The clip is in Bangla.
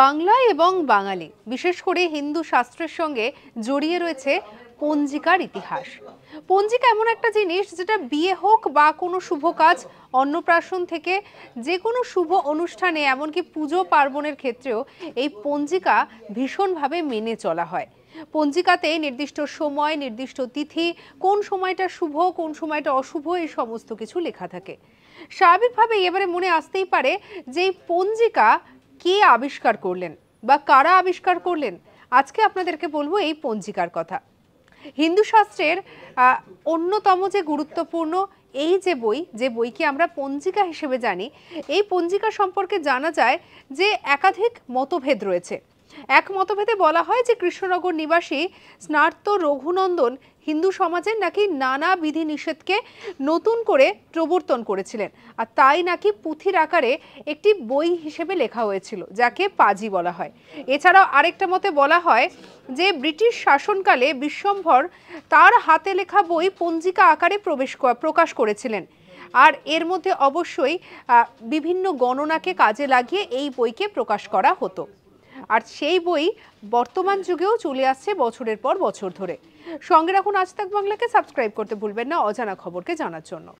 বাংলা এবং বাঙালি বিশেষ করে হিন্দু শাস্ত্রের সঙ্গে জড়িয়ে রয়েছে পঞ্জিকার ইতিহাস পঞ্জিকা এমন একটা জিনিস যেটা বিয়ে হোক বা কোনো শুভ কাজ অন্নপ্রাশন থেকে যে কোনো শুভ অনুষ্ঠানে এমনকি পুজো পার্বণের ক্ষেত্রেও এই পঞ্জিকা ভীষণভাবে মেনে চলা হয় পঞ্জিকাতে নির্দিষ্ট সময় নির্দিষ্ট তিথি কোন সময়টা শুভ কোন সময়টা অশুভ এই সমস্ত কিছু লেখা থাকে স্বাভাবিকভাবে এবারে মনে আসতেই পারে যে এই পঞ্জিকা কে আবিষ্কার করলেন বা কারা আবিষ্কার করলেন আজকে আপনাদেরকে বলবো এই পঞ্জিকার কথা হিন্দু শাস্ত্রের অন্যতম যে গুরুত্বপূর্ণ এই যে বই যে বইকে আমরা পঞ্জিকা হিসেবে জানি এই পঞ্জিকা সম্পর্কে জানা যায় যে একাধিক মতভেদ রয়েছে এক মতভেদে বলা হয় যে কৃষ্ণনগর নিবাসী স্নার্ত রঘুনন্দন হিন্দু সমাজের নাকি নানা বিধি নিষেধকে নতুন করে প্রবর্তন করেছিলেন আর তাই নাকি পুঁথির আকারে একটি বই হিসেবে লেখা হয়েছিল যাকে পাজি বলা হয় এছাড়াও আরেকটা মতে বলা হয় যে ব্রিটিশ শাসনকালে বিশ্বম্ভর তার হাতে লেখা বই পঞ্জিকা আকারে প্রবেশ প্রকাশ করেছিলেন আর এর মধ্যে অবশ্যই বিভিন্ন গণনাকে কাজে লাগিয়ে এই বইকে প্রকাশ করা হতো আর সেই বই বর্তমান যুগেও চলে আসছে বছরের পর বছর ধরে সঙ্গে রাখুন আজ তাক বাংলাকে সাবস্ক্রাইব করতে ভুলবেন না অজানা খবরকে জানার জন্য